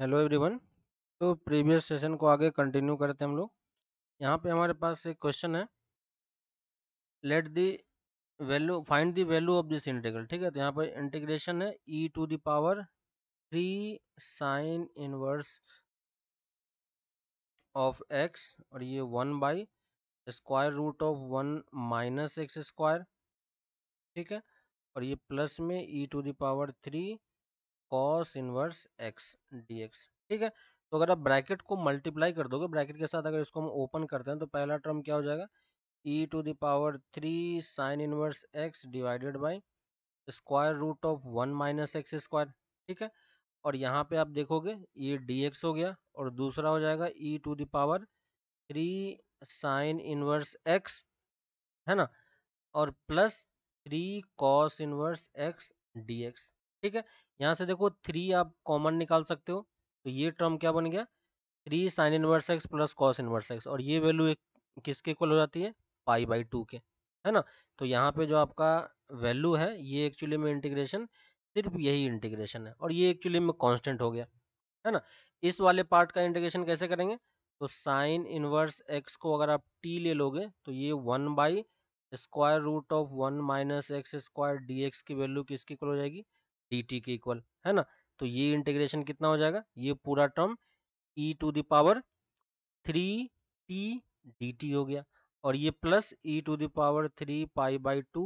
hello everyone तो previous session को आगे कंटिन्यू करते हैं हम लोग यहाँ पे हमारे पास एक क्वेश्चन है let the value find the value of this integral ठीक है तो यहाँ पर इंटीग्रेशन है e to the power three sine inverse of x और ये one by square root of one minus x square ठीक है और ये प्लस में e to the power three cos inverse x d x ठीक है तो अगर आप ब्रैकेट को मल्टीप्लाई कर दोगे ब्रैकेट के साथ अगर इसको हम ओपन करते हैं तो पहला टर्म क्या हो जाएगा e to the power three sine inverse x divided by square root of one minus x square ठीक है और यहाँ पे आप देखोगे ये डी एक्स हो गया और दूसरा हो जाएगा e to the power three sine inverse x है ना और plus three cos inverse x d ठीक है यहाँ से देखो थ्री आप कॉमन निकाल सकते हो तो ये टर्म क्या बन गया three sine inverse x plus cos inverse x और ये वैल्यू किसके इक्वल हो जाती है पाई बाई टू के है ना तो यहाँ पे जो आपका वैल्यू है ये एक्चुअली में इंटीग्रेशन सिर्फ यही इंटीग्रेशन है और ये एक्चुअली में कॉन्स्टेंट हो गया है ना इस वाले पार्ट का इंटीग्रेशन कैसे करेंगे तो साइन इनवर्स एक्स को अगर आप टी ले लोगे तो ये one by square root of one minus x square d x की वैल्यू किसकी इक्वल हो जाएगी डी टी के इक्वल है ना तो ये इंटीग्रेशन कितना हो जाएगा ये पूरा term e to the power three t d t हो गया और ये plus e to the power three pi by two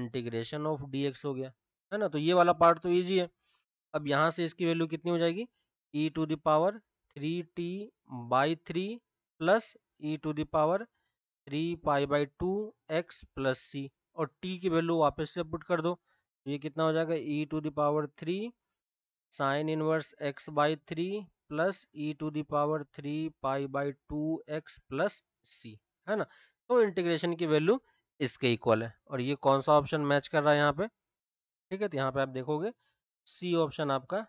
integration of d x हो गया है ना तो ये वाला पार्ट तो ईजी है अब यहां से इसकी वैल्यू कितनी हो जाएगी e to the power three t by three plus e to the power three pi by two x plus c और t की वैल्यू वापस से पुट कर दो ये कितना हो जाएगा e to the power three sine inverse x by three plus e to the power three pi by two x plus c है ना तो इंटीग्रेशन की वैल्यू इसके इक्वल है और ये कौन सा ऑप्शन मैच कर रहा है यहाँ पे ठीक है तो यहाँ पे आप देखोगे सी ऑप्शन आपका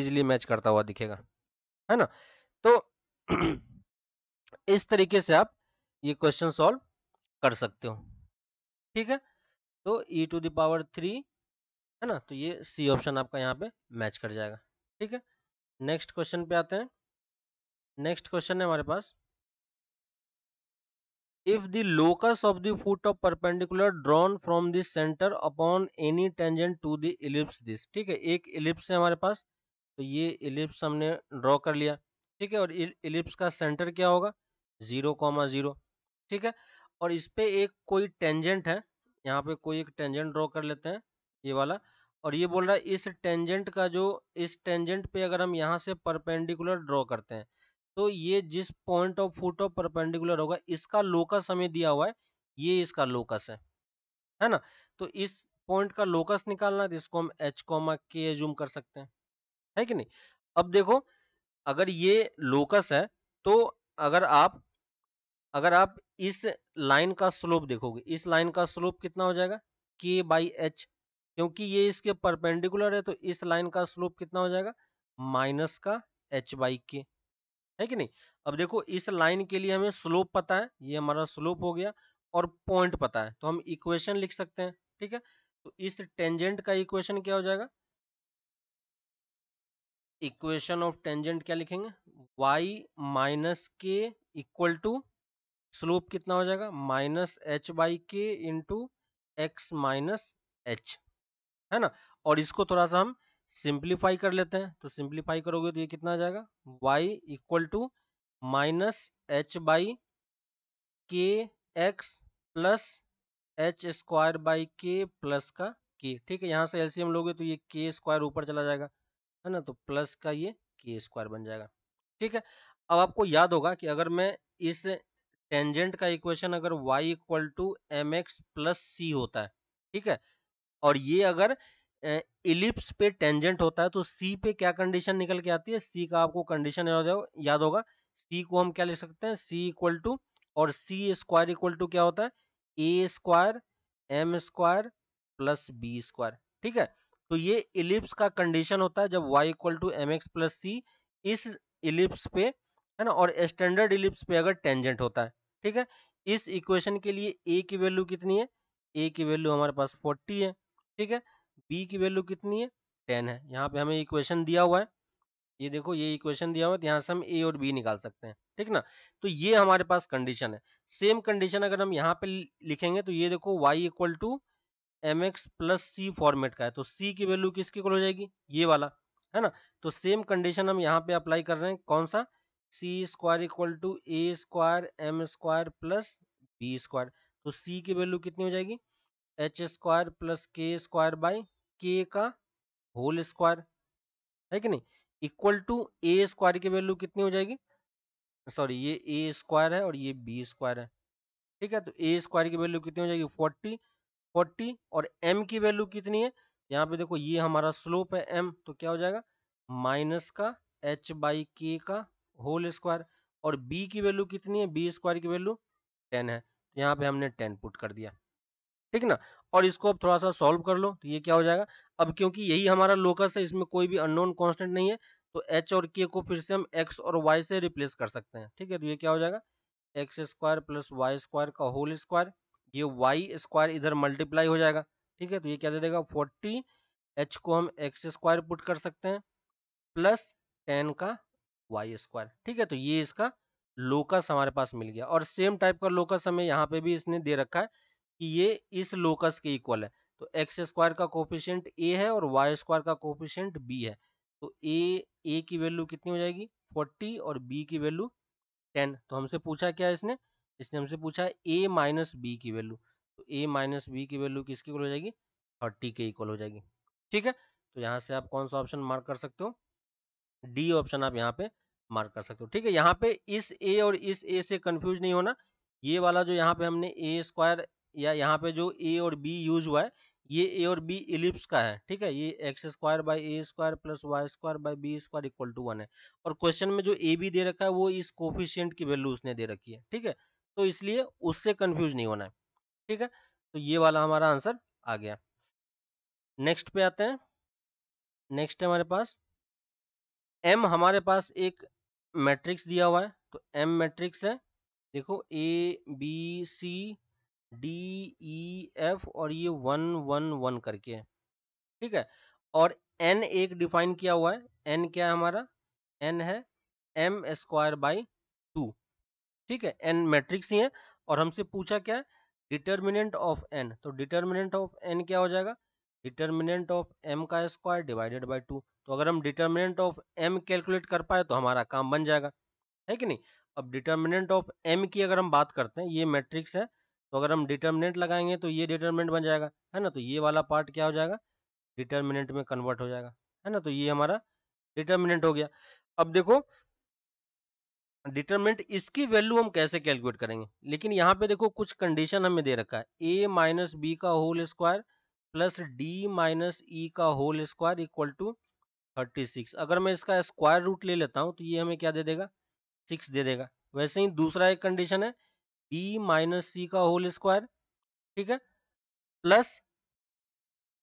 इजिली मैच करता हुआ दिखेगा है ना तो इस तरीके से आप ये क्वेश्चन सॉल्व कर सकते हो ठीक है तो e टू दावर थ्री है ना तो ये सी ऑप्शन आपका यहाँ पे मैच कर जाएगा ठीक है नेक्स्ट क्वेश्चन पे आते हैं नेक्स्ट क्वेश्चन है हमारे पास if the locus of the foot of perpendicular drawn from this centre upon any tangent to the ellipse this ठीक है एक इलिप्स है हमारे पास तो ये इलिप्स हमने ड्रॉ कर लिया ठीक है और इलिप्स का सेंटर क्या होगा जीरो कॉमा जीरो ठीक है और इस पे एक कोई टेंजेंट है यहाँ पे कोई एक टेंजेंट ड्रॉ कर लेते हैं ये वाला और ये बोल रहा है इस टेंजेंट का जो इस टेंजेंट पे अगर हम यहाँ से परपेंडिकुलर ड्रॉ करते हैं तो ये जिस point of foot of perpendicular होगा इसका लोकस हमें दिया हुआ है ये इसका लोकस है है ना तो इस पॉइंट का लोकस निकालना है तो इसको हम एच कॉमा के जूम कर सकते हैं है कि नहीं अब देखो अगर ये लोकस है तो अगर आप अगर आप इस लाइन का स्लोप देखोगे इस लाइन का स्लोप कितना हो जाएगा के बाई एच क्योंकि ये इसके परपेंडिकुलर है तो इस लाइन का स्लोप कितना हो जाएगा माइनस का एच बाई के है कि नहीं अब देखो इस लाइन के लिए हमें स्लोप पता है ये हमारा स्लोप हो गया और पॉइंट पता है तो हम इक्वेशन लिख सकते हैं ठीक है तो इस टेंजेंट का इक्वेशन क्या हो जाएगा इक्वेशन ऑफ टेंजेंट क्या लिखेंगे y minus k equal to slope कितना हो जाएगा minus h by k into x minus h है ना और इसको थोड़ा सा हम सिंप्लीफाई कर लेते हैं तो सिंप्लीफाई करोगे तो ये कितना आ जाएगा y equal to minus h by k x plus h square by k plus का के ठीक है यहां से एलसीएम लोगे तो ये के स्क्वायर ऊपर चला जाएगा है ना तो प्लस का ये के स्क्वायर बन जाएगा ठीक है अब आपको याद होगा कि अगर मैं इस टेंजेंट का इक्वेशन अगर y equal to m x plus c होता है ठीक है और ये अगर इलिप्स पे टेंजेंट होता है तो सी पे क्या कंडीशन निकल के आती है सी का आपको कंडीशन याद होगा सी को हम क्या ले सकते हैं सी इक्वल टू और सी स्क्वायर इक्वल टू क्या होता है a square M square plus B square ठीक है तो ये इलिप्स का कंडीशन होता है जब y equal to m x plus c इस इलिप्स पे है ना और स्टैंडर्ड इलिप्स पे अगर टेंजेंट होता है ठीक है इस इक्वेशन के लिए ए की वैल्यू कितनी है ए की वैल्यू हमारे पास फोर्टी है ठीक है बी की वैल्यू कितनी है टेन है यहाँ पे हमें इक्वेशन दिया हुआ है ये देखो ये इक्वेशन दिया हुआ है तो यहाँ से हम ए और बी निकाल सकते हैं ठीक ना तो ये हमारे पास कंडीशन है सेम कंडीशन अगर हम यहाँ पे लिखेंगे तो ये देखो y equal to m x plus c format का है तो c की वैल्यू किसके हो जाएगी ये वाला है ना तो सेम कंडीशन हम यहाँ पे अप्लाई कर रहे हैं कौन सा C square equal to A square M square plus B square तो सी की वैल्यू कितनी हो जाएगी H square plus K square by के का होल स्क्वायर है कि नहीं इक्वल टू ए स्क्वायर की वैल्यू कितनी हो जाएगी सॉरी ये ए स्क्वायर है और ये बी स्क्वायर है ठीक है तो ए स्क्वायर की वैल्यू कितनी हो जाएगी फोर्टी फोर्टी और एम की वैल्यू कितनी है यहाँ पे देखो ये हमारा स्लोप है एम तो क्या हो जाएगा माइनस का एच बाई के का होल स्क्वायर और बी की वैल्यू कितनी है बी स्क्वायर की वैल्यू टेन है तो यहाँ पे हमने टेन पुट कर दिया ठीक ना और इसको अब थोड़ा सा सॉल्व कर लो तो ये क्या हो जाएगा अब क्योंकि यही हमारा लोकस है इसमें कोई भी अननोन कांस्टेंट नहीं है तो एच और के को फिर से हम एक्स और वाई से रिप्लेस कर सकते हैं ठीक है तो ये क्या हो जाएगा x square plus y square का होल स्क्वायर ये वाई स्क्वायर इधर मल्टीप्लाई हो जाएगा ठीक है तो ये क्या दे देगा फोर्टी एच को हम एक्स स्क्वायर पुट कर सकते हैं प्लस टेन का वाई स्क्वायर ठीक है तो ये इसका लोकस हमारे पास मिल गया और सेम टाइप का लोकस हमें यहाँ पे भी इसने दे रखा है कि ये इस लोकस के इक्वल है तो एक्स स्क्वायर का कोफिशियंट ए है और वाई स्क्वायर का कोफिशियंट बी है तो ए ए की वैल्यू कितनी हो जाएगी फोर्टी और बी की वैल्यू टेन तो हमसे पूछा क्या इसने इसने हमसे पूछा ए माइनस बी की वैल्यू तो ए माइनस बी की वैल्यू किसकी इक्वल हो जाएगी थर्टी के इक्वल हो जाएगी ठीक है तो यहाँ से आप कौन सा ऑप्शन मार्क कर सकते हो डी ऑप्शन आप यहाँ पे मार्क कर सकते हो ठीक है यहाँ पे इस ए और इस ए से कंफ्यूज नहीं होना ये वाला जो यहाँ पे हमने ए स्क्वायर या यहाँ पे जो ए और बी यूज हुआ है ये ए और बी इलिप्स का है ठीक है ये x square by a square plus y square by b square equal to one है और क्वेश्चन में जो ए बी दे रखा है वो इस कोफिशियंट की वैल्यू उसने दे रखी है ठीक है तो इसलिए उससे कंफ्यूज नहीं होना है ठीक है तो ये वाला हमारा आंसर आ गया नेक्स्ट पे आते हैं नेक्स्ट है हमारे पास एम हमारे पास एक मैट्रिक्स दिया हुआ है तो एम मैट्रिक्स है देखो a B c d e f और ये वन वन वन करके है ठीक है और एन एक डिफाइन किया हुआ है एन क्या है हमारा एन है एम स्क्वायर बाई टू ठीक है एन मैट्रिक्स ही है और हमसे पूछा क्या है डिटर्मिनेंट ऑफ एन तो डिटर्मिनेंट ऑफ एन क्या हो जाएगा डिटर्मिनेंट ऑफ एम का स्क्वायर डिवाइडेड बाई टू तो अगर हम डिटर्मिनेंट ऑफ एम कैलकुलेट कर पाए तो हमारा काम बन जाएगा है कि नहीं अब डिटर्मिनेंट ऑफ एम की अगर हम बात करते हैं ये मैट्रिक्स है तो अगर हम डिटर्मिनेंट लगाएंगे तो ये डिटर्मिनेंट बन जाएगा है ना तो ये वाला पार्ट क्या हो जाएगा डिटर्मिनेंट में कन्वर्ट हो जाएगा है ना तो ये हमारा डिटर्मिनेंट हो गया अब देखो डिटर्मिनेंट इसकी वैल्यू हम कैसे कैलकुलेट करेंगे लेकिन यहाँ पे देखो कुछ कंडीशन हमें दे रखा है ए माइनस बी का whole square plus d minus e का whole square equal to thirty six अगर मैं इसका स्क्वायर रूट ले लेता हूँ तो ये हमें क्या दे देगा सिक्स दे देगा वैसे ही दूसरा एक कंडीशन है बी माइनस सी का होल स्क्वायर ठीक है प्लस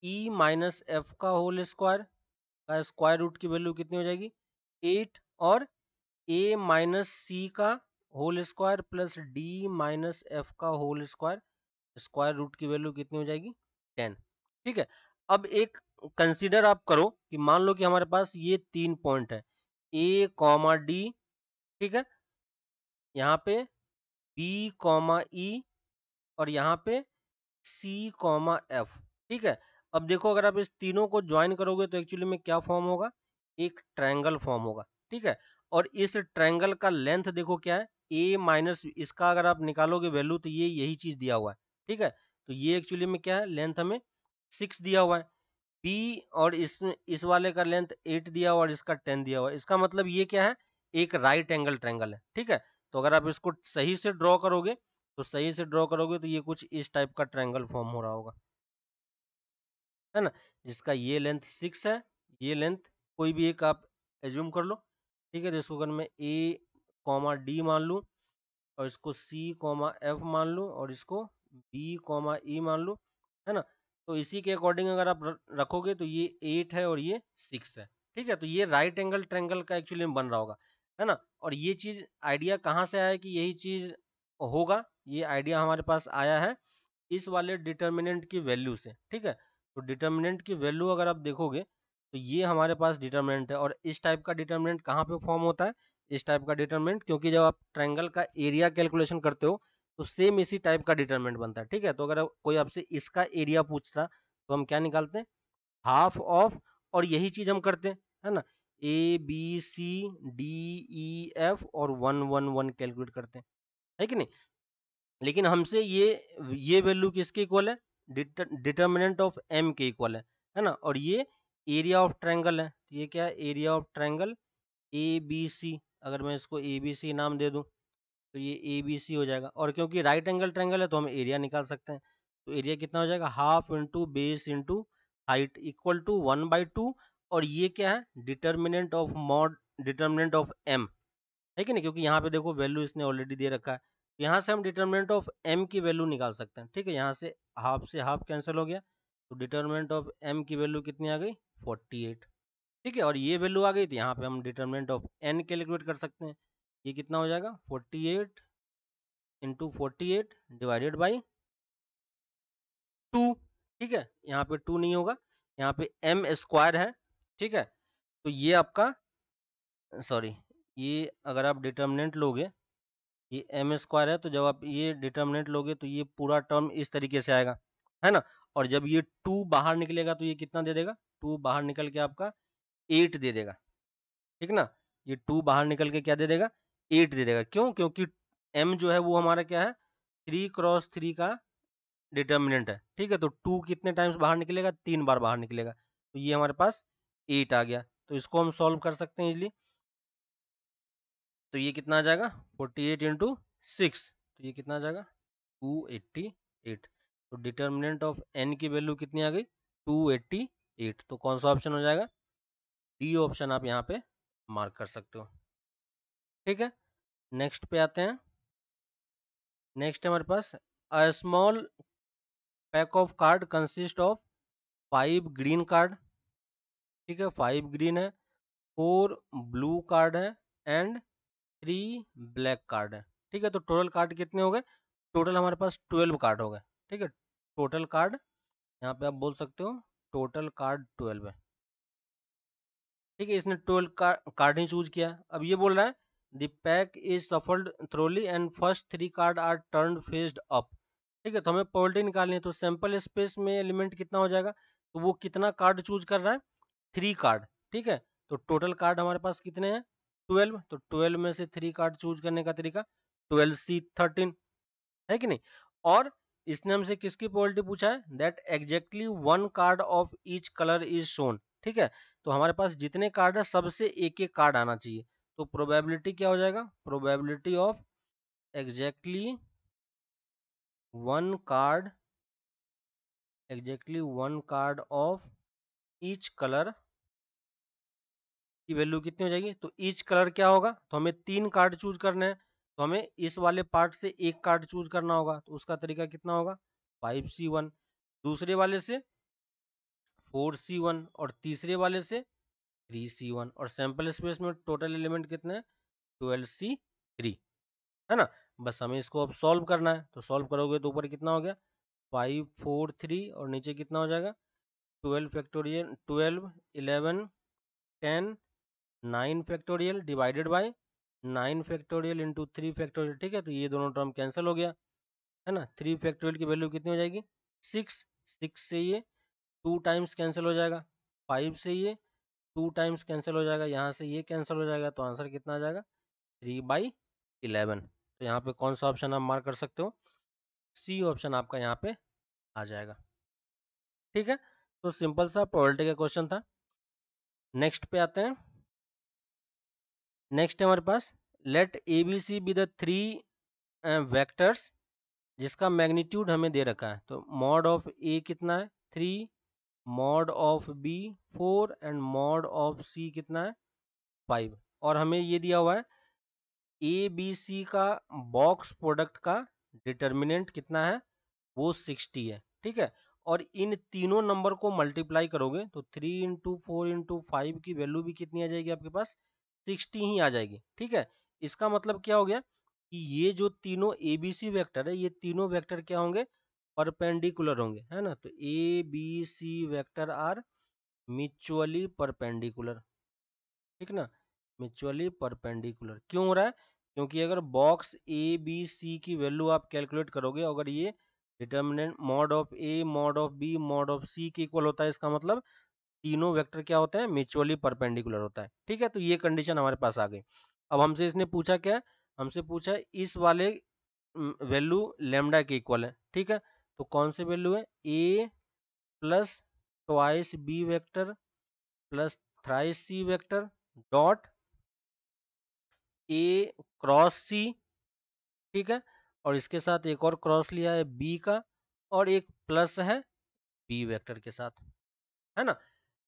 ई माइनस एफ का होल स्क्वायर का स्क्वायर रूट की वैल्यू कितनी हो जाएगी एट और ए माइनस सी का whole square plus d minus f का होल स्क्वायर स्क्वायर रूट की वैल्यू कितनी हो जाएगी टेन ठीक है अब एक कंसीडर आप करो कि मान लो कि हमारे पास ये तीन पॉइंट है ए कॉमा डी ठीक है यहाँ पे बी कॉमा ई और यहाँ पे सी कॉमा एफ ठीक है अब देखो अगर आप इस तीनों को ज्वाइन करोगे तो एक्चुअली में क्या फॉर्म होगा एक ट्रायंगल फॉर्म होगा ठीक है और इस ट्रायंगल का लेंथ देखो क्या है ए माइनस इसका अगर आप निकालोगे वैल्यू तो ये यही चीज दिया हुआ है ठीक है तो ये एक्चुअली में क्या है लेंथ हमें सिक्स दिया हुआ है पी और इस इस वाले का लेंथ एट दिया हुआ और इसका 10 दिया हुआ इसका मतलब ये क्या है एक राइट एंगल ट्रैंगल है ठीक है तो अगर आप इसको सही से ड्रॉ करोगे तो सही से ड्रॉ करोगे तो ये कुछ इस टाइप का ट्रैंगल फॉर्म हो रहा होगा है ना जिसका ये लेंथ सिक्स है ये लेंथ कोई भी एक आप एज्यूम कर लो ठीक है जिसको तो अगर मैं ए कॉमा डी मान लूँ और इसको सी कॉमा एफ मान लूँ और इसको बी कॉमा ई मान लूँ है ना तो इसी के अकॉर्डिंग अगर आप रखोगे तो ये एट है और ये सिक्स है ठीक है तो ये राइट एंगल ट्रेंगल का एक्चुअली बन रहा होगा है ना और ये चीज आइडिया कहाँ से आया कि यही चीज होगा ये आइडिया हमारे पास आया है इस वाले डिटर्मिनेंट की वैल्यू से ठीक है तो डिटर्मिनेंट की वैल्यू अगर आप देखोगे तो ये हमारे पास डिटर्मिनेंट है और इस टाइप का डिटर्मिनेंट कहाँ पे फॉर्म होता है इस टाइप का डिटर्मिनेंट क्योंकि जब आप ट्रायंगल का एरिया कैलकुलेशन करते हो तो सेम इसी टाइप का डिटर्मेंट बनता है ठीक है तो अगर कोई आपसे इसका एरिया पूछता तो हम क्या निकालते हैं हाफ ऑफ और यही चीज हम करते हैं है ना a B c d e f और वन वन वन कैलकुलेट करते हैं है कि नहीं लेकिन हमसे ये ये वैल्यू किसके इक्वल है डिटर्मिनेंट ऑफ एम के इक्वल है है ना और ये एरिया ऑफ ट्रायंगल है तो ये क्या है area of triangle A B C अगर मैं इसको ए बी सी नाम दे दूं तो ये ए बी सी हो जाएगा और क्योंकि राइट एंगल ट्रैंगल है तो हम एरिया निकाल सकते हैं तो एरिया कितना हो जाएगा half into base into height equal to one by two और ये क्या है determinant of mod determinant of M है कि नहीं क्योंकि यहाँ पे देखो वैल्यू इसने ऑलरेडी दे रखा है तो यहाँ से हम डिटर्मिनेंट ऑफ एम की वैल्यू निकाल सकते हैं ठीक है यहाँ से हाफ से हाफ कैंसिल हो गया तो डिटर्मिनेंट ऑफ एम की वैल्यू कितनी आ गई फोर्टी एट ठीक है और ये वैल्यू आ गई तो यहाँ पे हम डिटर्मिनेंट ऑफ एन कैलकुलेट कर सकते हैं ये कितना हो जाएगा 48 eight into forty divided by two ठीक है यहाँ पे टू नहीं होगा यहाँ पे एम स्क्वायर है ठीक है तो ये आपका सॉरी ये अगर आप डिटर्मिनेंट लोगे ये एम स्क्वायर है तो जब आप ये डिटर्मिनेंट लोगे तो ये पूरा टर्म इस तरीके से आएगा है ना और जब ये टू बाहर निकलेगा तो ये कितना दे देगा टू बाहर निकल के आपका एट दे देगा ठीक ना ये टू बाहर निकल के क्या दे देगा एट दे देगा क्यों क्योंकि एम जो है वो हमारा क्या है थ्री क्रॉस थ्री का डिटर्मिनेंट है ठीक है तो टू कितने टाइम्स बाहर निकलेगा तीन बार बाहर निकलेगा तो ये हमारे पास एट आ गया तो इसको हम सॉल्व कर सकते हैं इजली तो ये कितना आ जाएगा फोर्टी एट इंटू सिक्स तो ये कितना आ जाएगा टू एट्टी एट तो डिटर्मिनेंट ऑफ एन की वैल्यू कितनी आ गई टू एट्टी एट तो कौन सा ऑप्शन हो जाएगा डी ऑप्शन आप यहाँ पे मार्क कर सकते हो ठीक है नेक्स्ट पे आते हैं नेक्स्ट हमारे पास a small pack of card consist of five green card ठीक है फाइव ग्रीन है फोर ब्लू कार्ड है एंड थ्री ब्लैक कार्ड है ठीक है तो टोटल कार्ड कितने हो गए टोटल हमारे पास ट्वेल्व कार्ड हो गए ठीक है टोटल कार्ड यहाँ पे आप बोल सकते हो टोटल कार्ड ट्वेल्व है ठीक है इसने ट्वेल्व कार्ड ही चूज किया अब ये बोल रहा है the pack is shuffled thoroughly and first three card are turn faced up ठीक है तो हमें पोल्टी निकालनी है तो सैंपल स्पेस में एलिमेंट कितना हो जाएगा तो वो कितना कार्ड चूज कर रहा है थ्री कार्ड ठीक है तो टोटल कार्ड हमारे पास कितने हैं ट्वेल्व तो ट्वेल्व में से थ्री कार्ड चूज करने का तरीका ट्वेल्व सी थर्टीन है कि नहीं और इसने हमसे किसकी पोल्टी पूछा है that exactly one card of each colour is shown ठीक है तो हमारे पास जितने कार्ड है सबसे एक एक कार्ड आना चाहिए तो प्रोबेबिलिटी क्या हो जाएगा probability of exactly one card exactly one card of each colour की वैल्यू कितनी हो जाएगी तो ईच कलर क्या होगा तो हमें तीन कार्ड चूज करने हैं तो हमें इस वाले पार्ट से एक कार्ड चूज करना होगा तो उसका तरीका कितना होगा फाइव सी वन दूसरे वाले से फोर सी वन और तीसरे वाले से थ्री सी वन और सैंपल स्पेस में टोटल एलिमेंट कितने ट्वेल्व सी थ्री है ना बस हमें इसको अब सॉल्व करना है तो सॉल्व करोगे तो ऊपर कितना हो गया फाइव फोर थ्री और नीचे कितना हो जाएगा twelve factorial twelve eleven ten nine factorial divided by nine factorial into three factorial ठीक है तो ये दोनों टर्म कैंसिल हो गया है ना थ्री फैक्टोरियल की वैल्यू कितनी हो जाएगी सिक्स सिक्स से ये टू टाइम्स कैंसिल हो जाएगा फाइव से ये टू टाइम्स कैंसिल हो जाएगा यहाँ से ये कैंसिल हो जाएगा तो आंसर कितना आ जाएगा थ्री बाई इलेवन तो यहाँ पे कौन सा ऑप्शन आप मार्क कर सकते हो सी ऑप्शन आपका यहाँ पे आ जाएगा ठीक है तो सिंपल सा प्रोबेबिलिटी का क्वेश्चन था नेक्स्ट पे आते हैं नेक्स्ट है हमारे पास let a B c be the three vectors जिसका मैग्नीट्यूड हमें दे रखा है तो मॉड ऑफ ए कितना है three mod of b four and mod of c कितना है फाइव और हमें ये दिया हुआ है ए बी सी का बॉक्स प्रोडक्ट का डिटर्मिनेंट कितना है वो सिक्सटी है ठीक है और इन तीनों नंबर को मल्टीप्लाई करोगे तो three into four into five की वैल्यू भी कितनी आ जाएगी आपके पास सिक्सटी ही आ जाएगी ठीक है इसका मतलब क्या हो गया कि ये जो तीनों ए बी सी वैक्टर है ये तीनों वैक्टर क्या होंगे परपेंडिकुलर होंगे है ना तो a B c vector are mutually perpendicular ठीक ना म्यूचुअली परपेंडिकुलर क्यों हो रहा है क्योंकि अगर बॉक्स ए बी सी की वैल्यू आप कैलकुलेट करोगे अगर ये determinant mod of a mod of b mod of c के इक्वल होता है इसका मतलब तीनों वेक्टर क्या होता है म्यूचुअली परपेंडिकुलर होता है ठीक है तो ये कंडीशन हमारे पास आ गई अब हमसे इसने पूछा क्या हमसे पूछा इस वाले वैल्यू लेमडा के इक्वल है ठीक है तो कौन सी वैल्यू है a plus twice b vector plus thrice c vector dot a cross c ठीक है और इसके साथ एक और क्रॉस लिया है बी का और एक प्लस है बी वेक्टर के साथ है ना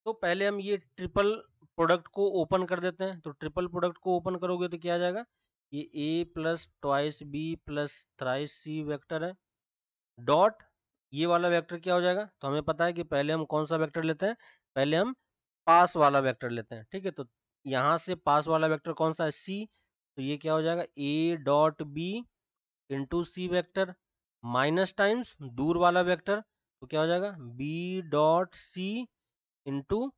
तो पहले हम ये ट्रिपल प्रोडक्ट को ओपन कर देते हैं तो ट्रिपल प्रोडक्ट को ओपन करोगे तो क्या आ जाएगा ये a plus twice b plus thrice c vector है डॉट ये वाला वेक्टर क्या हो जाएगा तो हमें पता है कि पहले हम कौन सा वेक्टर लेते हैं पहले हम पास वाला वेक्टर लेते हैं ठीक है तो यहां से पास वाला वेक्टर कौन सा है सी तो ये क्या हो जाएगा a dot b into c vector minus times दूर वाला वेक्टर तो क्या हो जाएगा b dot c into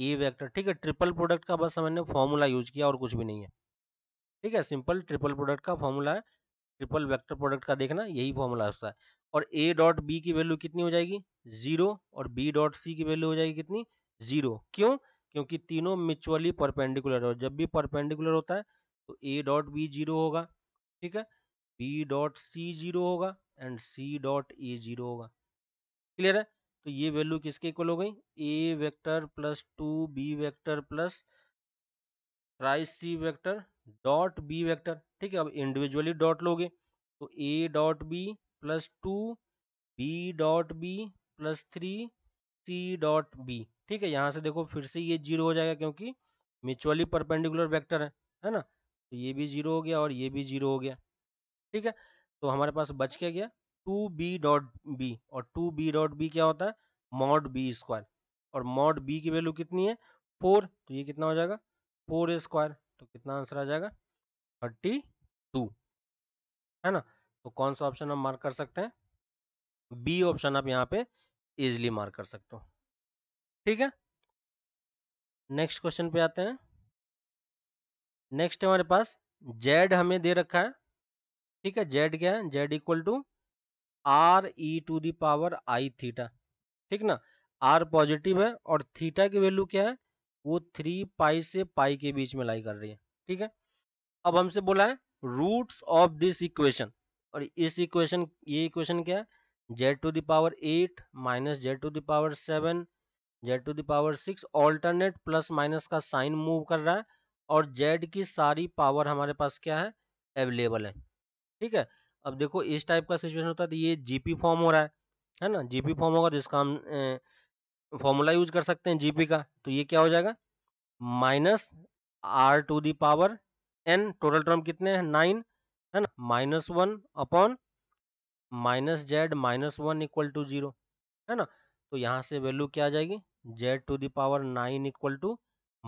a vector ठीक है ट्रिपल प्रोडक्ट का बस हमने फॉर्मूला यूज किया और कुछ भी नहीं है ठीक है सिंपल ट्रिपल प्रोडक्ट का फॉर्मूला है ट्रिपल वेक्टर प्रोडक्ट का देखना यही फॉर्मूला होता है और ए डॉट बी की वैल्यू कितनी हो जाएगी जीरो और बी डॉट सी की वैल्यू हो जाएगी कितनी जीरो क्यों क्योंकि तीनों म्यूचुअली परपेंडिकुलर और जब भी परपेंडिकुलर होता है तो ए डॉट बी जीरो होगा ठीक है बी डॉट सी जीरो होगा and c dot a zero होगा क्लियर है तो ये वैल्यू किसके इक्वल हो गई a vector plus two b vector plus thrice c vector dot b vector ठीक है अब इंडिविजुअली डॉट लोगे तो a dot b plus two b dot b plus three c dot b ठीक है यहाँ से देखो फिर से ये जीरो हो जाएगा क्योंकि म्यूचुअली परपेंडिकुलर वेक्टर है है ना तो ये भी जीरो हो गया और ये भी जीरो हो गया ठीक है तो हमारे पास बच क्या गया टू बी डॉट बी और टू बी डॉट बी क्या होता है मॉड बी स्क्वायर और मॉड बी की वैल्यू कितनी है फोर तो ये कितना हो जाएगा फोर स्क्वायर तो कितना आंसर आ जाएगा थर्टी टू है ना तो कौन सा ऑप्शन हम मार्क कर सकते हैं बी ऑप्शन आप यहाँ पे इजिली मार्क कर सकते हो ठीक है नेक्स्ट क्वेश्चन पे आते हैं नेक्स्ट हमारे पास जेड हमें दे रखा है ठीक है जेड क्या है Z equal to R E to the power I theta ठीक ना आर पॉजिटिव है और थीटा की वैल्यू क्या है वो थ्री पाई से पाई के बीच में लाई कर रही है ठीक है अब हमसे बोला है रूट्स ऑफ दिस इक्वेशन और इस इक्वेशन ये इक्वेशन क्या है z to the power eight minus z to the power seven z to the power six alternate plus minus का साइन मूव कर रहा है और जेड की सारी पावर हमारे पास क्या है अवेलेबल है ठीक है अब देखो इस टाइप का सिचुएशन होता है तो ये जीपी फॉर्म हो रहा है है ना जीपी फॉर्म होगा तो इसका हम फॉर्मूला यूज कर सकते हैं जीपी का तो ये क्या हो जाएगा minus r to the power n total term कितने हैं नाइन है ना minus one upon minus z minus one equal to zero है ना तो यहाँ से वैल्यू क्या आ जाएगी z to the power nine equal to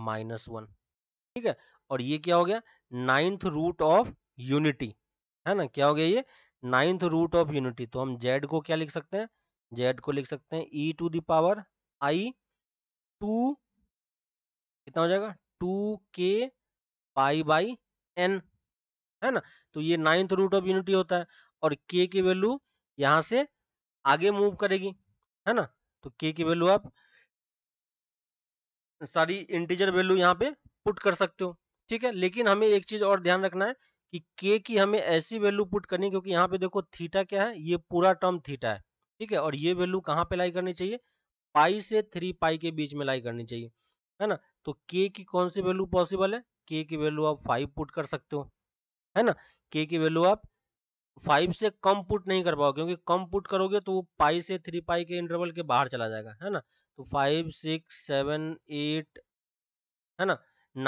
minus one ठीक है और ये क्या हो गया नाइन्थ रूट ऑफ यूनिटी है ना क्या हो गया ये नाइन्थ रूट ऑफ यूनिटी तो हम जेड को क्या लिख सकते हैं जेड को लिख सकते हैं e to the power i two कितना हो जाएगा टू के पाई बाई एन है ना तो ये नाइन्थ रूट ऑफ यूनिटी होता है और के की वैल्यू यहाँ से आगे मूव करेगी है ना तो के की वैल्यू आप सारी इंटीजर वैल्यू यहाँ पे पुट कर सकते हो ठीक है लेकिन हमें एक चीज और ध्यान रखना है कि के की हमें ऐसी वैल्यू पुट करनी क्योंकि यहाँ पे देखो थीटा क्या है ये पूरा टर्म थीटा है ठीक है और ये वैल्यू कहाँ पे लाई करनी चाहिए पाई से थ्री पाई के बीच में लाई करनी चाहिए है ना तो के की कौन सी वैल्यू पॉसिबल है के की वैल्यू आप फाइव पुट कर सकते हो है ना के की वैल्यू आप फाइव से कम पुट नहीं कर पाओगे क्योंकि कम पुट करोगे तो वो पाई से थ्री पाई के इंटरवल के बाहर चला जाएगा है ना तो फाइव सिक्स सेवन एट है ना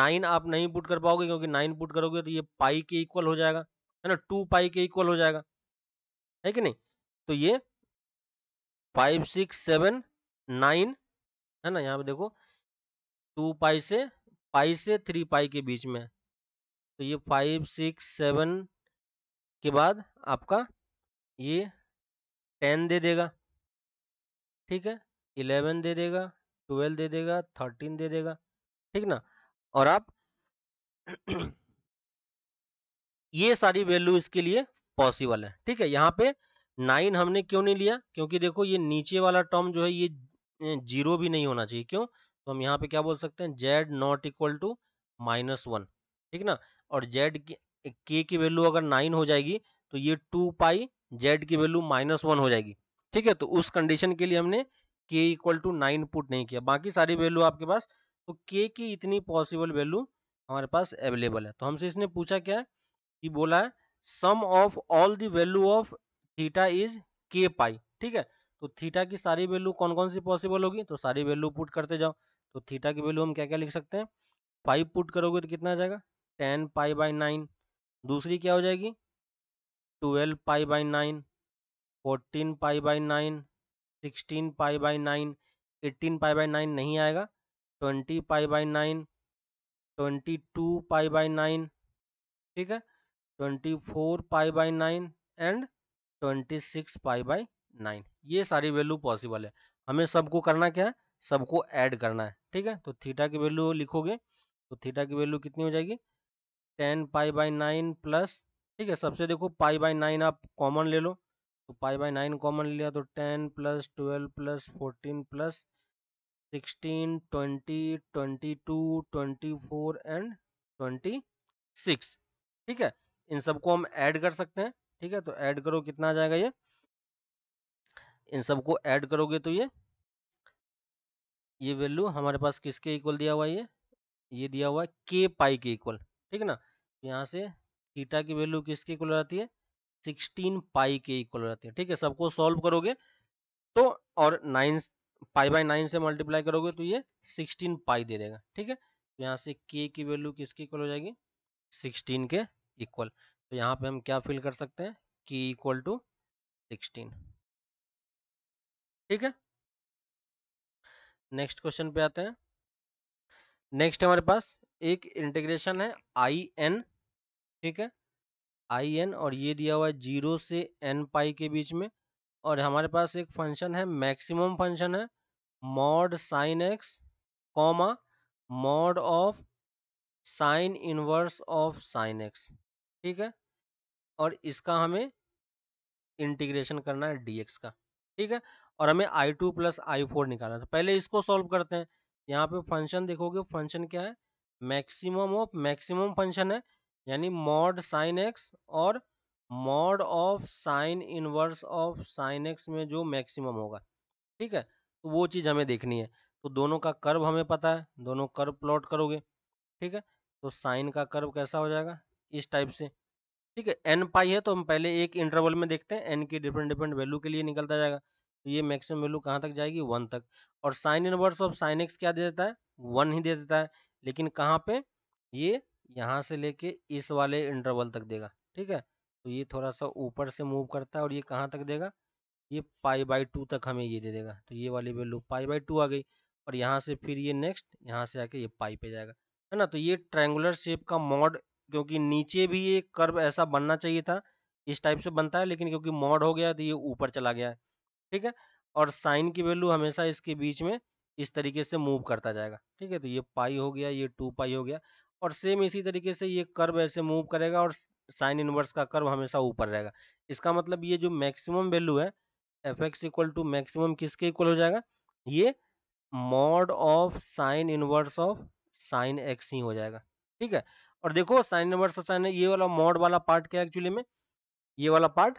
नाइन आप नहीं पुट कर पाओगे क्योंकि नाइन पुट करोगे तो ये पाई के इक्वल हो जाएगा है ना टू पाई के इक्वल हो जाएगा है कि नहीं तो ये फाइव सिक्स सेवन नाइन है ना यहाँ पे देखो टू पाई से पाई से थ्री पाई के बीच में तो ये फाइव सिक्स सेवन के बाद आपका ये टेन दे देगा ठीक है इलेवन दे देगा ट्वेल्व दे देगा थर्टीन दे देगा ठीक ना और आप ये सारी वैल्यू इसके लिए पॉसिबल है ठीक है यहाँ पे नाइन हमने क्यों नहीं लिया क्योंकि देखो ये नीचे वाला टर्म जो है ये जीरो भी नहीं होना चाहिए क्यों तो हम यहाँ पे क्या बोल सकते हैं z not equal to minus one ठीक ना और जेड की के की वैल्यू अगर नाइन हो जाएगी तो ये टू पाई जेड की वैल्यू माइनस वन हो जाएगी ठीक है तो उस कंडीशन के लिए हमने के इक्वल टू नाइन पुट नहीं किया बाकी सारी वैल्यू आपके पास तो के की इतनी पॉसिबल वैल्यू हमारे पास अवेलेबल है तो हमसे इसने पूछा क्या है कि बोला है sum of all the value of theta is k pi ठीक है तो थीटा की सारी वैल्यू कौन कौन सी पॉसिबल होगी तो सारी वैल्यू पुट करते जाओ तो थीटा की वैल्यू हम क्या क्या लिख सकते हैं फाइव पुट करोगे तो कितना आ जाएगा टेन पाई बाई नाइन दूसरी क्या हो जाएगी twelve pi by nine fourteen pi by nine sixteen pi by nine eighteen pi by nine नहीं आएगा twenty pi by nine twenty two pi by nine ठीक है twenty four pi by nine and twenty six pi by nine ये सारी value possible है हमें सबको करना क्या है सबको ऐड करना है ठीक है तो थीटा की वैल्यू लिखोगे तो थीटा की वैल्यू कितनी हो जाएगी ten pi by nine plus ठीक है सबसे देखो पाई बाई नाइन आप कॉमन ले लो तो पाई बाई नाइन कॉमन लिया तो ten plus twelve plus fourteen plus sixteen twenty twenty two twenty four and twenty six ठीक है इन सबको हम ऐड कर सकते हैं ठीक है तो ऐड करो कितना आ जाएगा ये इन सबको ऐड करोगे तो ये ये वैल्यू हमारे पास किसके इक्वल दिया हुआ है ये ये दिया हुआ है के पाई के इक्वल ठीक है ना यहाँ से थीटा की वैल्यू किसके इक्वल हो है सिक्सटीन पाई के इक्वल हो है ठीक है सबको सॉल्व करोगे तो और नाइन पाई बाय नाइन से मल्टीप्लाई करोगे तो ये सिक्सटीन पाई दे देगा ठीक है तो यहाँ से के की वैल्यू किसके इक्वल हो जाएगी सिक्सटीन के इक्वल तो यहाँ पे हम क्या फिल कर सकते हैं के इक्वल टू सिक्सटीन ठीक है नेक्स्ट क्वेश्चन पे आते हैं नेक्स्ट हमारे पास एक इंटीग्रेशन है आई एन ठीक है आई एन और ये दिया हुआ है जीरो से एन पाई के बीच में और हमारे पास एक फंक्शन है मैक्सिमम फंक्शन है mod sine x comma mod of sine inverse of sine x ठीक है और इसका हमें इंटीग्रेशन करना है डीएक्स का ठीक है और हमें I two plus I four निकालना था तो पहले इसको सॉल्व करते हैं यहाँ पे फंक्शन देखोगे फंक्शन क्या है मैक्सिमम ऑफ मैक्सिमम फंक्शन है यानी मॉड साइन एक्स और mod of sine inverse of sine x में जो मैक्सिमम होगा ठीक है तो वो चीज़ हमें देखनी है तो दोनों का कर्व हमें पता है दोनों कर्व प्लॉट करोगे ठीक है तो साइन का कर्व कैसा हो जाएगा इस टाइप से ठीक है एन पाई है तो हम पहले एक इंटरवल में देखते हैं एन की डिफरेंट डिफरेंट वैल्यू के लिए निकलता जाएगा तो ये मैक्सिमम वैल्यू कहाँ तक जाएगी वन तक और sine inverse of sine x क्या दे देता है वन ही दे देता है लेकिन कहाँ पे ये यहाँ से लेके इस वाले इंटरवल तक देगा ठीक है तो ये थोड़ा सा ऊपर से मूव करता है और ये कहाँ तक देगा ये पाई बाई टू तक हमें ये दे देगा तो ये वाली वैल्यू पाई बाई टू आ गई और यहाँ से फिर ये नेक्स्ट यहाँ से आके ये पाई पे जाएगा है ना तो ये ट्रायंगुलर शेप का मॉड क्योंकि नीचे भी ये कर्व ऐसा बनना चाहिए था इस टाइप से बनता है लेकिन क्योंकि मॉड हो गया तो ये ऊपर चला गया है ठीक है और साइन की वैल्यू हमेशा इसके बीच में इस तरीके से मूव करता जाएगा ठीक है तो ये पाई हो गया ये टू पाई हो गया और सेम इसी तरीके से ये कर्व ऐसे मूव करेगा और साइन इनवर्स का कर्व हमेशा ऊपर रहेगा इसका मतलब ये जो मैक्सिमम वैल्यू है f x equal to maximum किसके इक्वल हो जाएगा ये mod of sine inverse of sine x ही हो जाएगा ठीक है और देखो साइन इनवर्स ऑफ साइन ये वाला मॉड वाला पार्ट क्या है एक्चुअली में ये वाला पार्ट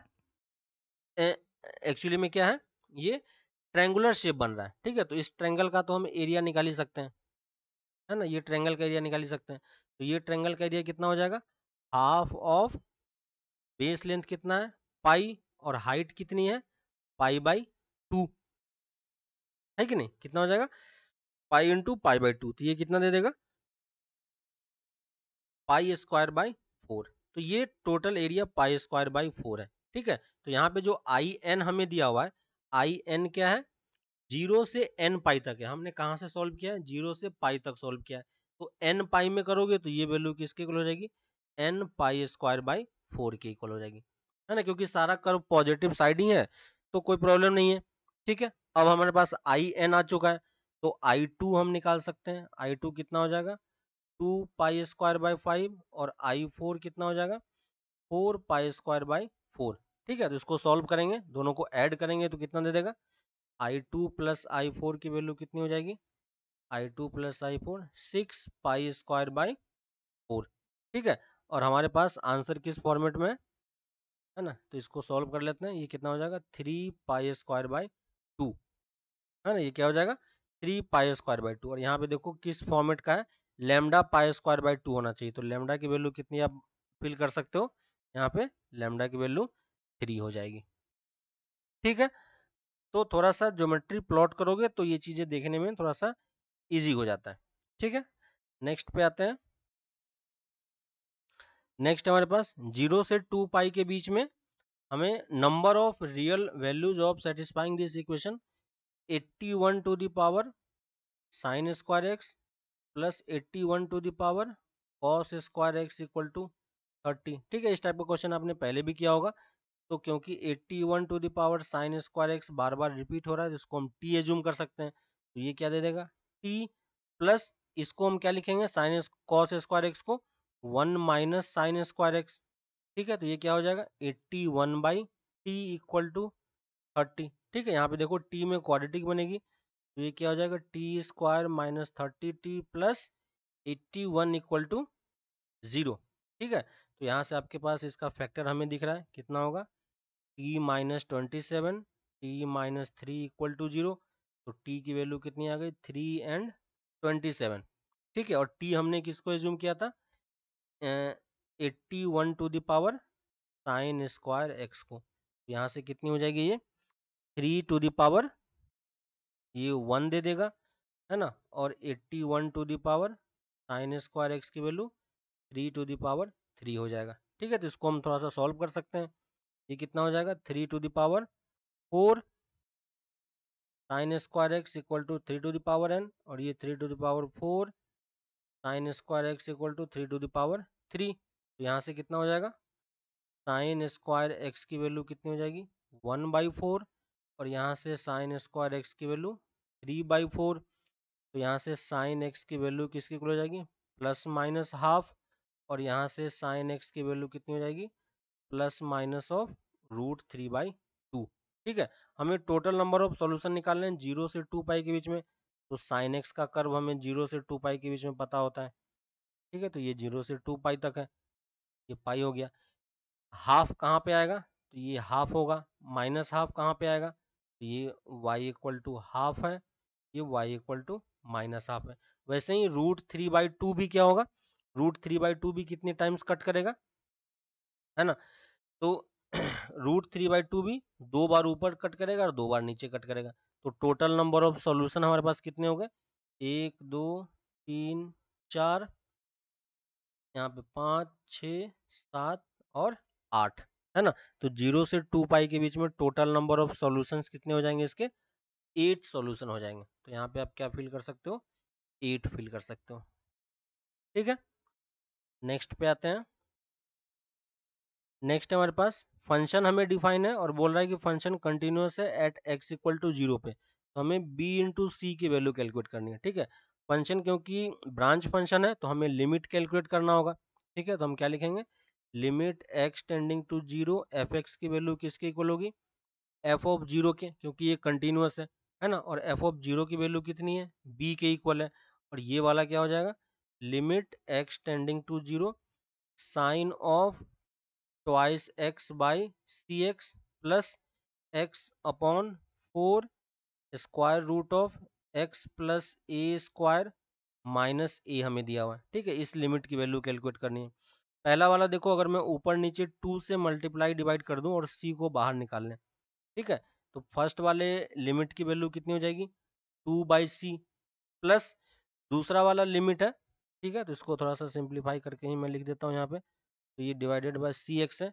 एक्चुअली में क्या है ये ट्रेंगुलर शेप बन रहा है ठीक है तो इस ट्रेंगल का तो हम एरिया निकाल ही सकते हैं है ना ये ट्रेंगल का एरिया निकाल ही सकते हैं तो ये ट्रेंगल का एरिया कितना हो जाएगा हाफ ऑफ बेस लेंथ कितना है पाई और हाइट कितनी है पाई बाई टू है कि नहीं कितना हो जाएगा pi into pi by two तो ये कितना दे देगा पाई स्क्वायर बाई फोर तो ये total area pi square by four है ठीक है तो यहाँ पे जो आई एन हमें दिया हुआ है आई एन क्या है जीरो से एन पाई तक है हमने कहा से सॉल्व किया है जीरो से पाई तक सॉल्व किया है तो एन पाई में करोगे तो ये वैल्यू किसके इक्वल हो जाएगी n pi square by four के इक्वल हो जाएगी है ना क्योंकि सारा कर्व पॉजिटिव साइड ही है तो कोई प्रॉब्लम नहीं है ठीक है अब हमारे पास आई एन आ चुका है तो आई टू हम निकाल सकते हैं आई टू कितना हो जाएगा two pi square by five और आई फोर कितना हो जाएगा four pi square by four ठीक है तो इसको सॉल्व करेंगे दोनों को ऐड करेंगे तो कितना दे देगा I two plus I four की वैल्यू कितनी हो जाएगी I two plus I four six pi square by four ठीक है और हमारे पास आंसर किस फॉर्मेट में है ना तो इसको सॉल्व कर लेते हैं ये कितना हो जाएगा three pi square by two है ना ये क्या हो जाएगा three pi square by two और यहाँ पे देखो किस फॉर्मेट का है lambda pi square by two होना चाहिए तो लेमडा की वैल्यू कितनी आप फिल कर सकते हो यहाँ पे लेमडा की वैल्यू थ्री हो जाएगी ठीक है तो थोड़ा सा ज्योमेट्री प्लॉट करोगे तो ये चीज़ें देखने में थोड़ा सा इजी हो जाता है ठीक है नेक्स्ट पे आते हैं नेक्स्ट हमारे पास जीरो से टू पाई के बीच में हमें number of real values of satisfying this equation 81 to the power sine square x plus eighty one to the power cos square x equal to thirty ठीक है इस टाइप का क्वेश्चन आपने पहले भी किया होगा तो क्योंकि 81 to the power sine square x बार बार रिपीट हो रहा है जिसको हम टी एज्यूम कर सकते हैं तो ये क्या दे देगा टी प्लस इसको हम क्या लिखेंगे साइन कॉस स्क्वायर एक्स को one minus sine square x ठीक है तो ये क्या हो जाएगा eighty one by t equal to thirty ठीक है यहाँ पे देखो टी में क्वाडिटिक बनेगी तो ये क्या हो जाएगा t square minus thirty t plus eighty one equal to zero ठीक है तो यहाँ से आपके पास इसका फैक्टर हमें दिख रहा है कितना होगा t minus twenty seven t minus three equal to zero तो टी की वैल्यू कितनी आ गई थ्री एंड ट्वेंटी सेवन ठीक है और टी हमने किसको एज्यूम किया था eighty one to the power sine square x को तो यहाँ से कितनी हो जाएगी ये थ्री टू दावर ये वन दे देगा है ना और eighty one to the power sine square x की value three to the power three हो जाएगा ठीक है तो इसको हम थोड़ा सा सॉल्व कर सकते हैं ये कितना हो जाएगा three to the power four sine square x equal to three to the power n और ये three to the power four sine square x equal to three to the power three तो यहाँ से कितना हो जाएगा साइन स्क्वायर एक्स की वैल्यू कितनी हो जाएगी वन बाई फोर और यहाँ से साइन स्क्वायर एक्स की वैल्यू थ्री बाई फोर तो यहाँ से साइन एक्स की वैल्यू किसकी हो जाएगी प्लस माइनस हाफ और यहाँ से साइन एक्स की वैल्यू कितनी हो जाएगी plus minus of root three by two ठीक है हमें टोटल नंबर ऑफ सॉल्यूशन निकालने हैं जीरो से टू पाई के बीच में तो साइन एक्स का कर्व हमें जीरो से टू पाई के बीच में पता होता है ठीक है तो ये जीरो से टू पाई तक है ये पाई हो गया हाफ कहाँ पे आएगा तो ये हाफ होगा माइनस हाफ कहाँ पे आएगा तो ये वाई इक्वल टू हाफ है ये y equal to minus half है वैसे ही रूट थ्री बाई टू भी क्या होगा रूट थ्री बाई टू भी कितने टाइम्स कट करेगा है ना तो रूट थ्री बाई टू भी दो बार ऊपर कट करेगा और दो बार नीचे कट करेगा तो टोटल नंबर ऑफ सॉल्यूशन हमारे पास कितने हो गए एक दो तीन चार यहाँ पे पाँच छ सात और आठ है ना तो जीरो से टू पाई के बीच में टोटल नंबर ऑफ सॉल्यूशन कितने हो जाएंगे इसके एट सॉल्यूशन हो जाएंगे तो यहाँ पे आप क्या फिल कर सकते हो एट फिल कर सकते हो ठीक है नेक्स्ट पे आते हैं नेक्स्ट हमारे पास फंक्शन हमें डिफाइन है और बोल रहा है कि फंक्शन कंटिन्यूस है at x equal to zero पे तो हमें बी इंटू सी की वैल्यू कैलकुलेट करनी है ठीक है फंक्शन क्योंकि ब्रांच फंक्शन है तो हमें लिमिट कैलकुलेट करना होगा ठीक है तो हम क्या लिखेंगे limit x tending to zero f x की वैल्यू किसके इक्वल होगी एफ ऑफ जीरो के क्योंकि ये कंटिन्यूस है है ना और एफ ऑफ जीरो की वैल्यू कितनी है बी के इक्वल है और ये वाला क्या हो जाएगा limit x tending to zero sine of twice x by c x plus x upon four square root of x plus a square minus a हमें दिया हुआ है ठीक है इस लिमिट की वैल्यू कैलकुलेट करनी है पहला वाला देखो अगर मैं ऊपर नीचे टू से मल्टीप्लाई डिवाइड कर दूं और सी को बाहर निकाल लें ठीक है तो फर्स्ट वाले लिमिट की वैल्यू कितनी हो जाएगी टू बाई सी प्लस दूसरा वाला लिमिट है ठीक है तो इसको थोड़ा सा सिंप्लीफाई करके ही मैं लिख देता हूँ यहाँ पे तो ये डिवाइडेड बाय सी एक्स है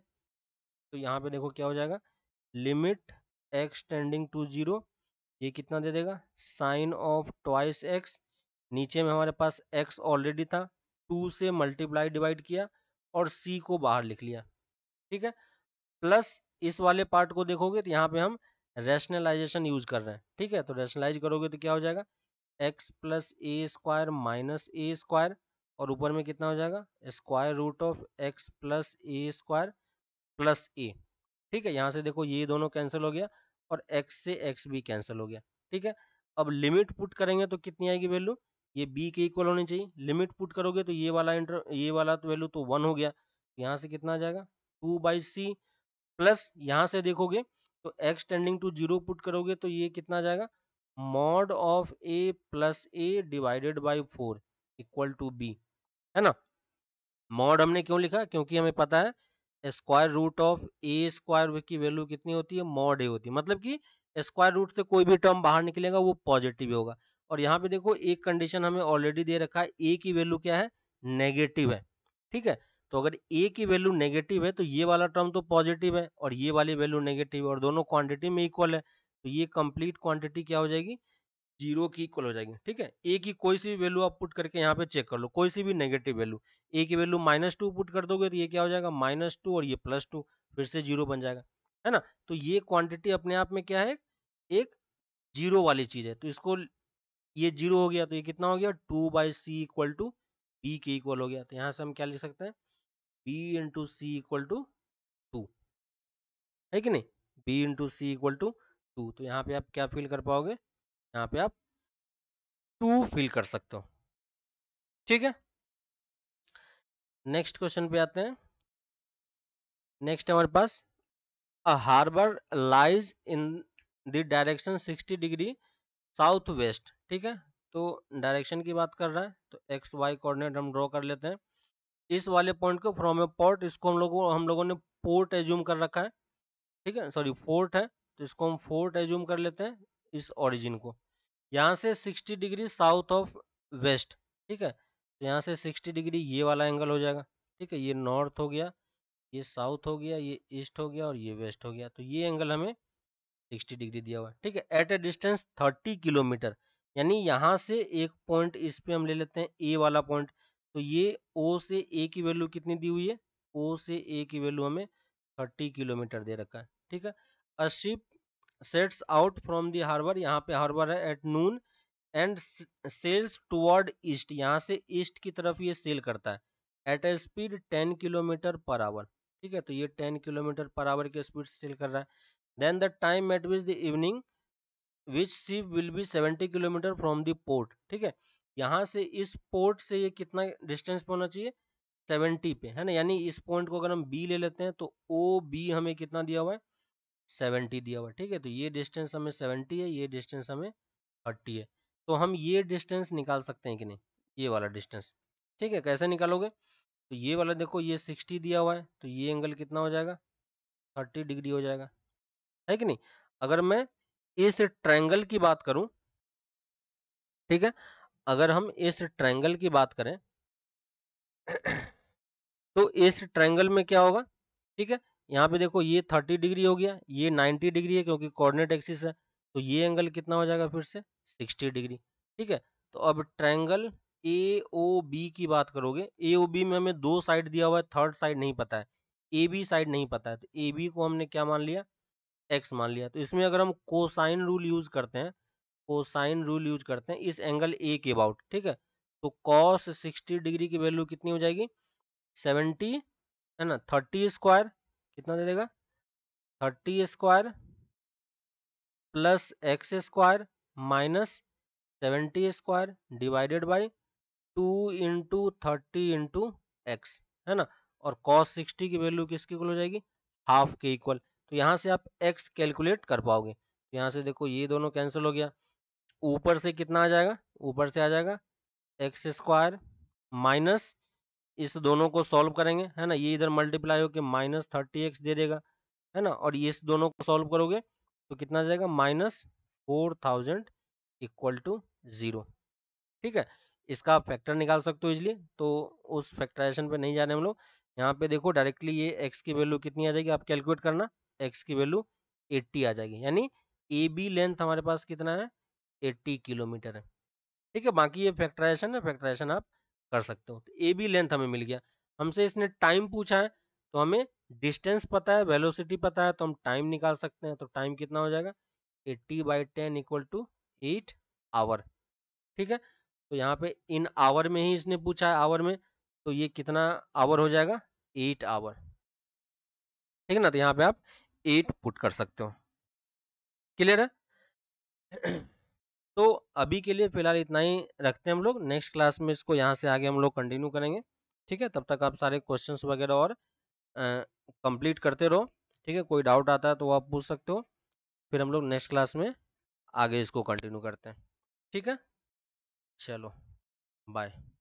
तो यहाँ पे देखो क्या हो जाएगा limit x tending to zero ये कितना दे देगा साइन ऑफ ट्वाइस एक्स नीचे में हमारे पास एक्स ऑलरेडी था टू से मल्टीप्लाई डिवाइड किया और सी को बाहर लिख लिया ठीक है प्लस इस वाले पार्ट को देखोगे तो यहाँ पे हम रैशनलाइजेशन यूज कर रहे हैं ठीक है तो रैशनलाइज करोगे तो क्या हो जाएगा x plus a square minus a square और ऊपर में कितना हो जाएगा square root of x plus a square plus a ठीक है यहाँ से देखो ये दोनों कैंसिल हो गया और एक्स से एक्स भी कैंसिल हो गया ठीक है अब लिमिट पुट करेंगे तो कितनी आएगी वैल्यू ये बी के इक्वल होनी चाहिए लिमिट पुट करोगे तो ये वाला इंटर ये वाला तो वैल्यू तो वन हो गया यहाँ से कितना आ जाएगा टू बाई सी प्लस यहाँ से देखोगे तो x tending to zero put करोगे तो ये कितना आ जाएगा mod of a plus a divided by four equal to b है ना मॉड हमने क्यों लिखा क्योंकि हमें पता है square root of a square की वैल्यू कितनी होती है मॉड ए होती है मतलब कि स्क्वायर रूट से कोई भी टर्म बाहर निकलेगा वो पॉजिटिव होगा और यहाँ पे देखो एक कंडीशन हमें ऑलरेडी दे रखा है ए की वैल्यू क्या है नेगेटिव है ठीक है तो अगर ए की वैल्यू नेगेटिव है तो ये वाला टर्म तो पॉजिटिव है और ये वाली वैल्यू नेगेटिव है और दोनों क्वांटिटी में इक्वल है तो ये कंप्लीट क्वांटिटी क्या हो जाएगी जीरो की इक्वल हो जाएगी ठीक है ए की कोई सी वैल्यू आप पुट करके यहाँ पे चेक कर लो कोई सी भी नेगेटिव वैल्यू ए की वैल्यू माइनस टू पुट कर दोगे तो ये क्या हो जाएगा माइनस टू और ये प्लस टू फिर से जीरो बन जाएगा है ना तो ये क्वांटिटी अपने आप में क्या है एक जीरो वाली चीज है तो इसको ये जीरो हो गया तो ये कितना हो गया two by c equal to b के इक्वल हो गया तो यहाँ से हम क्या लिख सकते हैं b into c equal to two है कि नहीं b into c equal to two तो यहाँ पे आप क्या फील कर पाओगे यहाँ पे आप टू फिल कर सकते हो ठीक है नेक्स्ट क्वेश्चन पे आते हैं नेक्स्ट हमारे पास a harbour lies in the direction 60 degree south west ठीक है तो डायरेक्शन की बात कर रहा है तो एक्स वाई कोऑर्डिनेट हम ड्रॉ कर लेते हैं इस वाले पॉइंट को फ्रॉम ए पोर्ट इसको हम लोगों हम लोगों ने पोर्ट एज्यूम कर रखा है ठीक है सॉरी फोर्ट है तो इसको हम फोर्ट एज्यूम कर लेते हैं इस ऑरिजिन को यहाँ से 60 डिग्री साउथ ऑफ वेस्ट ठीक है तो यहाँ से 60 डिग्री ये वाला एंगल हो जाएगा ठीक है ये नॉर्थ हो गया ये साउथ हो गया ये ईस्ट हो गया और ये वेस्ट हो गया तो ये एंगल हमें 60 डिग्री दिया हुआ है ठीक है एट ए डिस्टेंस 30 किलोमीटर यानी यहाँ से एक पॉइंट इस पे हम ले लेते हैं ए वाला पॉइंट तो ये ओ से ए की वैल्यू कितनी दी हुई है ओ से ए की वैल्यू हमें थर्टी किलोमीटर दे रखा है ठीक है a ship sets out from the harbour यहाँ पे हार्बर है at noon and sails toward east यहाँ से ईस्ट की तरफ ये सेल करता है at a speed ten kilometre per hour ठीक है तो ये टेन किलोमीटर पर आवर के स्पीड से सेल कर रहा है then the time at which the evening which ship will be seventy kilometre from the port ठीक है यहाँ से इस पोर्ट से ये कितना डिस्टेंस पे होना चाहिए सेवेंटी पे है ना यानी इस पॉइंट को अगर हम बी ले लेते हैं तो ओ बी हमें कितना दिया हुआ है सेवेंटी दिया हुआ ठीक है तो ये डिस्टेंस हमें सेवेंटी है ये डिस्टेंस हमें थर्टी है तो हम ये डिस्टेंस निकाल सकते हैं कि नहीं ये वाला डिस्टेंस ठीक है कैसे निकालोगे तो ये वाला देखो ये सिक्सटी दिया हुआ है तो ये एंगल कितना हो जाएगा थर्टी डिग्री हो जाएगा है कि नहीं अगर मैं इस ट्रैंगल ट्रायंगल की बात करूं ठीक है अगर हम इस ट्रैंगल ट्रायंगल की बात करें तो इस ट्रैंगल ट्रायंगल में क्या होगा ठीक है यहाँ पे देखो ये थर्टी डिग्री हो गया ये नाइन्टी डिग्री है क्योंकि कोऑर्डिनेट एक्सिस है तो ये एंगल कितना हो जाएगा फिर से सिक्सटी डिग्री ठीक है तो अब ट्रायंगल ए ओ बी की बात करोगे ए ओ बी में हमें दो साइड दिया हुआ है थर्ड साइड नहीं पता है ए बी साइड नहीं पता है तो ए बी को हमने क्या मान लिया एक्स मान लिया तो इसमें अगर हम कोसाइन रूल यूज करते हैं कोसाइन रूल यूज करते हैं इस एंगल ए के अबाउट ठीक है तो कॉस सिक्सटी डिग्री की वैल्यू कितनी हो जाएगी सेवेंटी है ना थर्टी स्क्वायर कितना दे देगा thirty square plus x square minus seventy square divided by two into thirty into x है ना और कॉस सिक्सटी की वैल्यू किसके इक्वल हो जाएगी हाफ के इक्वल तो यहाँ से आप एक्स कैलकुलेट कर पाओगे तो यहाँ से देखो ये दोनों कैंसिल हो गया ऊपर से कितना आ जाएगा ऊपर से आ जाएगा एक्स स्क्वायर माइनस इस दोनों को सॉल्व करेंगे है ना ये इधर मल्टीप्लाई होकर माइनस थर्टी एक्स दे देगा है ना और ये इस दोनों को सॉल्व करोगे तो कितना जाएगा minus four thousand equal to zero ठीक है इसका फैक्टर निकाल सकते हो इजली तो उस फैक्टराइजेशन पे नहीं जाने हम लोग यहाँ पे देखो डायरेक्टली ये एक्स की वैल्यू कितनी आ जाएगी आप कैलकुलेट करना एक्स की वैल्यू एट्टी आ जाएगी यानी ए बी लेंथ हमारे पास कितना है एट्टी किलोमीटर है ठीक है बाकी ये फैक्टराइजेशन है फैक्टराइजेशन आप कर सकते हो तो ए बी लेंथ हमें मिल गया हमसे इसने टाइम पूछा है तो हमें डिस्टेंस पता है वेलोसिटी पता है तो हम टाइम निकाल सकते हैं तो टाइम कितना हो जाएगा eighty by ten equal to eight hour ठीक है तो यहाँ पे इन आवर में ही इसने पूछा है आवर में तो ये कितना आवर हो जाएगा एट आवर ठीक है ना तो यहाँ पे आप एट पुट कर सकते हो क्लियर है तो अभी के लिए फिलहाल इतना ही रखते हैं हम लोग नेक्स्ट क्लास में इसको यहाँ से आगे हम लोग कंटिन्यू करेंगे ठीक है तब तक आप सारे क्वेश्चंस वगैरह और कंप्लीट करते रहो ठीक है कोई डाउट आता है तो आप पूछ सकते हो फिर हम लोग नेक्स्ट क्लास में आगे इसको कंटिन्यू करते हैं ठीक है चलो बाय